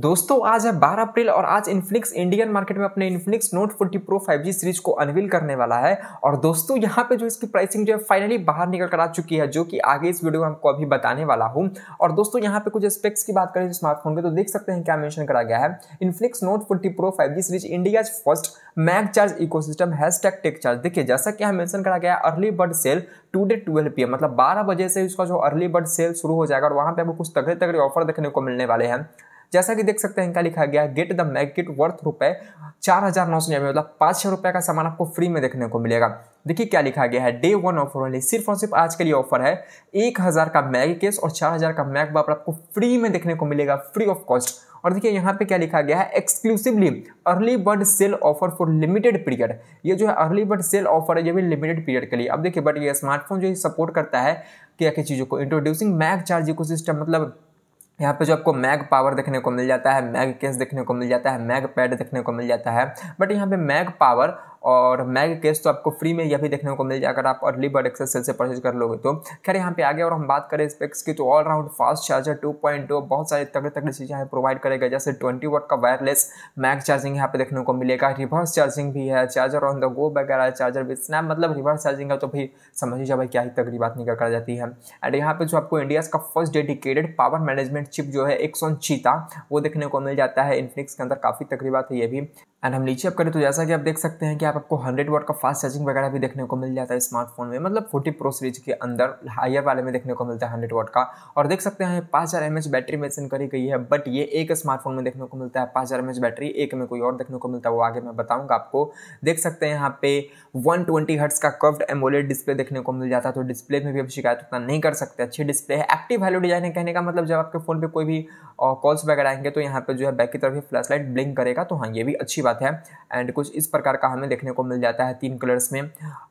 दोस्तों आज है 12 अप्रैल और आज इन्फिनिक्स इंडियन मार्केट में अपने Infinix note 40 pro 5G series को अनवील करने वाला है और दोस्तों यहाँ पे जो इसकी प्राइसिंग जो है फाइनली बाहर निकल कर आ चुकी है जो कि आगे इस वीडियो में आपको अभी बताने वाला हूँ और दोस्तों यहाँ पे कुछ स्पेक्स की बात करें स्मार्टफोन के तो देख सकते हैं क्या मैंशन करा गया है Infinix note forty pro five series India first mag charge ecosystem hashtag tech charge देखिए जैसा कि यहाँ मेंशन करा गया early bird sale today twelve P मतलब बारह बजे से इसका जो अर्ली बर्ड सेल शुरू हो जाएगा और वहाँ पे आपको कुछ तगड़े तगड़े ऑफर देखने को मिलने वाले हैं जैसा कि देख सकते हैं इनका लिखा गया गेट द मैग वर्थ रुपए चार हज़ार नौ सौ निन्यानवे मतलब पाँच छः रुपये का सामान आपको फ्री में देखने को मिलेगा देखिए क्या लिखा गया है डे वन ऑफर वाली सिर्फ और सिर्फ आज के लिए ऑफर है एक हज़ार का मैग केस और चार हज़ार का मैग बाप आपको फ्री में देखने को मिलेगा फ्री ऑफ कॉस्ट और देखिए यहाँ पे क्या लिखा गया है exclusively early bird sale offer for limited period ये जो है अर्ली बर्ड सेल ऑफर है ये भी लिमिटेड पीरियड के लिए अब देखिए बट ये स्मार्टफोन जो सपोर्ट करता है क्या क्या चीज़ों को introducing mag charge ecosystem मतलब यहाँ पे जो आपको मैग पावर देखने को मिल जाता है मैग केस देखने को मिल जाता है मैग पैड देखने को मिल जाता है बट यहाँ पे मैग पावर और मैग केस तो आपको फ्री में यह भी देखने को मिल जाए अगर आप अर्ली बर्ड एक्सेस सेल से परचेज कर लोगे तो खैर यहाँ पे आगे और हम बात करें स्पेक्स की तो ऑलराउंड फास्ट चार्जर 2.2 बहुत सारी तगड़े तगड़ी चीज़ें यहाँ प्रोवाइड करेगा जैसे 20 वोट का वायरलेस मैग चार्जिंग यहाँ पे देखने को मिलेगा रिवर्स चार्जिंग भी है चार्जर ऑन द गो वगैरह चार्जर विद स्नैप मतलब रिवर्स चार्जिंग का तो समझ समझिए भाई क्या ही तगड़ी बात निकल कर जाती है एंड यहाँ पे जो आपको इंडिया का first dedicated power management chip जो है एक चीता वो देखने को मिल जाता है इन्फिनिक्स के अंदर काफ़ी तकरीबा है ये भी एंड हम नीचे अप करें तो जैसा कि आप देख सकते हैं कि आप आपको 100 वॉट का फास्ट चार्जिंग वगैरह भी देखने को मिल जाता है स्मार्टफोन में मतलब 40 प्रो सीरीज के अंदर हायर वाले में देखने को मिलता है 100 वॉट का और देख सकते हैं पाँच हज़ार एम बैटरी मेंशन करी गई है बट ये एक स्मार्टफोन में देखने को मिलता है पाँच हज़ार बैटरी एक में कोई और देखने को मिलता है वो आगे मैं बताऊँगा आपको देख सकते हैं यहाँ पे वन ट्वेंटी का कर्व्ड एमोलेड डिस्प्ले देखने को मिल जाता है तो डिस्प्ले में भी अब शिकायत उतना नहीं कर सकते अच्छी डिस्प्ले है एक्टिव वैल्यू डिजाइन है कहने का मतलब जब आपके फ़ोन पर कोई भी कॉल्स वगैरह आएंगे तो यहाँ पर जो है बैक की तरफ ही फ्लैश लाइट ब्लिंक करेगा तो हाँ ये भी अच्छी बात बात है एंड कुछ इस प्रकार का हमें देखने को मिल जाता है तीन कलर्स में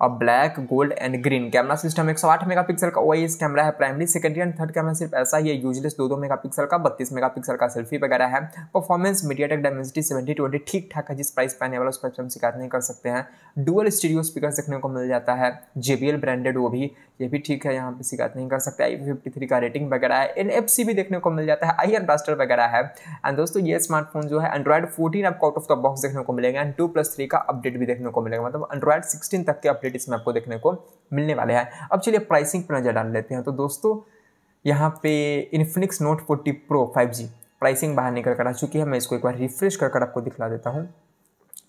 और black gold and green camera system 108 megapixel का वही इस कैमरा है primary secondary and third camera सिर्फ ऐसा ही है यूजलेस दो दो मेगापिक्सल का बत्तीस मेगापिक्सल का सेल्फी वगैरह है performance MediaTek Dimensity seventy twenty ठीक ठाक है जिस प्राइस पे वाला उस पर हम शिकायत नहीं कर सकते हैं डुअल स्टीरियो स्पीकर देखने को मिल जाता है जे ब्रांडेड वो भी ये भी ठीक है यहाँ पर शिकायत नहीं कर सकते आई फिफ्टी थ्री का रेटिंग वगैरह है एन एफ सी भी देखने को मिल जाता है आई एन ब्लास्टर वगैरह है एंड दोस्तों ये स्मार्टफोन जो है एंड्रॉइड फोर्टीन आपको आउट ऑफ द बॉक्स देखने को मिलेगा एंड टू प्लस थ्री का अपडेट भी देखने को मिलेगा मतलब एंड्रॉइड सिक्सटीन तक के अपडेट इसमें आपको देखने को मिलने वाले हैं अब चलिए प्राइसिंग पर नज़र डाल लेते हैं तो दोस्तों यहाँ पे Infinix note forty pro five G pricing बाहर निकल कर आ चुकी है मैं इसको एक बार रिफ्रेश कर कर आपको दिखला देता हूँ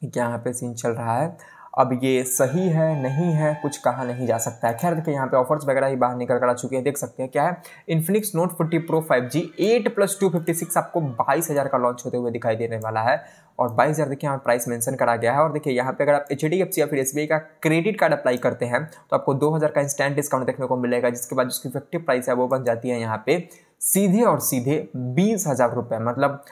क्या यहाँ पे सीन चल रहा है अब ये सही है नहीं है कुछ कहा नहीं जा सकता है खैर देखिए यहाँ पे ऑफर्स वगैरह ही बाहर निकल कर आ चुके हैं देख सकते हैं क्या है Infinix note forty pro five G eight plus two fifty six आपको बाईस हज़ार का लॉन्च होते हुए दिखाई देने वाला है और बाईस हज़ार देखिए यहाँ प्राइस मेंशन करा गया है और देखिए यहाँ पे अगर आप एच या फिर एस का क्रेडिट कार्ड अप्लाई करते हैं तो आपको हज़ार का इंस्टेंट डिस्काउंट देखने को मिलेगा जिसके बाद जिसकी इफेक्टिव प्राइस है वो बन जाती है यहाँ पे सीधे और सीधे बीस हज़ार रुपये मतलब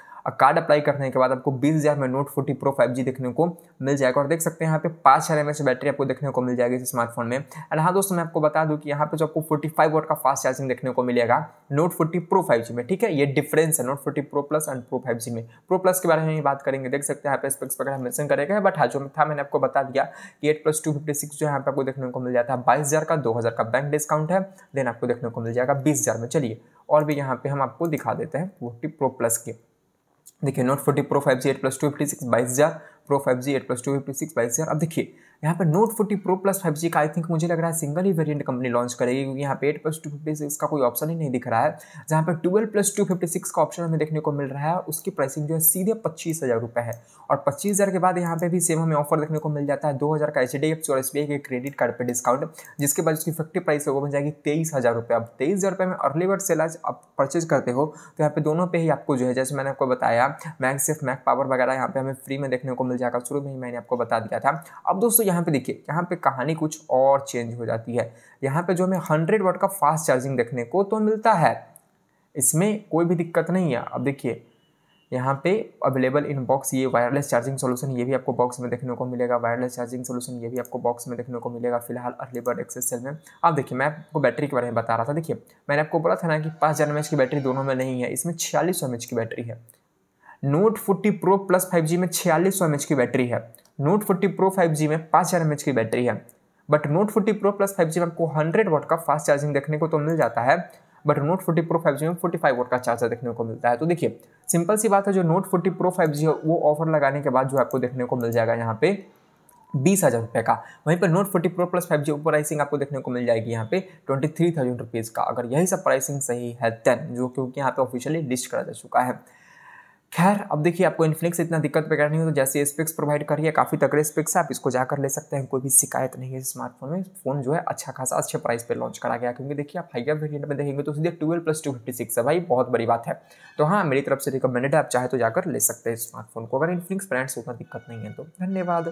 कार्ड अप्लाई करने के बाद आपको बीस हज़ार में note forty pro five G देखने को मिल जाएगा और देख सकते हैं यहाँ पे पाँच हज़ार एम बैटरी आपको देखने को मिल जाएगी इस स्मार्टफोन में और हाँ दोस्तों मैं आपको बता दूँ कि यहाँ पे जो आपको फोर्टी फाइव वोट का फास्ट चार्जिंग देखने को मिलेगा note forty pro five G में ठीक है ये डिफरेंस है note forty pro plus and pro five G में प्रो प्लस के बारे में ही बात करेंगे देख सकते हैं यहाँ पर स्पेक्स वगैरह करेगा बट हाँ जो था मैंने आपको बता दिया कि eight plus two fifty six जो यहाँ पे आपको देखने को मिल जाता है बाईस हज़ार का दो हज़ार का बैंक डिस्काउंट है देन आपको देखने को मिल जाएगा बीस हज़ार में चलिए और भी यहाँ पे हम आपको दिखा देते हैं फोर्टी प्रो प्लस के देखिए Note forty pro five G eight plus two fifty six बाईस हज़ार Pro five G eight plus two fifty six बाईस अब देखिए यहाँ पर note forty pro plus five G का आई थिंक मुझे लग रहा है सिंगल ही वेरिएंट कंपनी लॉन्च करेगी क्योंकि यहाँ पे eight plus two fifty six का कोई ऑप्शन ही नहीं दिख रहा है जहाँ पर twelve plus two fifty six का ऑप्शन हमें देखने को मिल रहा है उसकी प्राइसिंग जो है सीधे पच्चीस हज़ार रुपये है और पच्चीस हज़ार के बाद यहाँ पे भी सेम हमें ऑफर देखने को मिल जाता है दो हज़ार का एच डी एफ सी और बी के क्रेडिट कार्ड पर डिस्काउंट जिसके बाद उसकी इफेक्टिव प्राइस वो बन जाएगी तेईस हज़ार रुपये अब तेईस हज़ार रुपये में अर्ली वर्ड सेल आज आप परचेज करते हो तो यहाँ पे दोनों पे ही आपको जो है जैसे मैंने आपको बताया मैक सेफ मैक पावर वगैरह यहाँ पे हमें फ्री में देखने को मिल जाएगा शुरू में ही मैंने आपको बता दिया था अब दोस्तों यहाँ पे देखिए यहाँ पे कहानी कुछ और चेंज हो जाती है यहाँ पे जो हमें हंड्रेड वाट का फास्ट चार्जिंग देखने को तो मिलता है इसमें कोई भी दिक्कत नहीं है अब देखिए यहाँ पे अवेलेबल इन बॉक्स ये वायरलेस चार्जिंग सोल्यूशन ये भी आपको बॉक्स में देखने को मिलेगा वायरलेस चार्जिंग सोल्यूशन ये भी आपको बॉक्स में देखने को मिलेगा फिलहाल अर्लीबर्ड एक्सेस सेल में अब देखिए मैं आपको बैटरी के बारे में बता रहा था देखिए मैंने आपको बोला था ना कि पाँच हज़ार एम की बैटरी दोनों में नहीं है इसमें छियालीस सौ की बैटरी है नोट 40 प्रो प्लस 5G में छियालीस सौ की बैटरी है नोट 40 प्रो 5G में पाँच हज़ार की बैटरी है but note 40 pro plus 5G में आपको 100 वॉट का फास्ट चार्जिंग देखने को तो मिल जाता है बट नोट 40 प्रो 5G में 45 वॉट का चार्जर देखने को मिलता है तो देखिए सिंपल सी बात है जो नोट 40 प्रो 5G है वो ऑफर लगाने के बाद जो आपको देखने को मिल जाएगा यहाँ पे बीस हज़ार रुपये का वहीं पर note forty pro plus five G pricing आपको देखने को मिल जाएगी यहाँ पे ट्वेंटी थ्री थाउजेंड रुपीज़ का अगर यही सब प्राइसिंग सही है देन जो क्योंकि यहाँ पे ऑफिशियली लिस्ट करा जा चुका है खैर अब देखिए आपको इन्फ्लिक्स इतना दिक्कत वगैरह नहीं हो तो जैसे स्पेक्स प्रोवाइड रही है काफ़ी तगड़े स्पेक्स है आप इसको जाकर ले सकते हैं कोई भी शिकायत नहीं है स्मार्टफोन में फ़ोन जो है अच्छा खासा अच्छे प्राइस पे लॉन्च करा गया क्योंकि देखिए आप हाइयर वेरियंट में देखेंगे तो सीधे twelve plus two fifty six है भाई बहुत बड़ी बात है तो हाँ मेरी तरफ से रिकमेंडेड है आप चाहे तो जाकर ले सकते हैं स्मार्टफोन को अगर इन्फ्लिक्स ब्रांड से उतना दिक्कत नहीं है तो धन्यवाद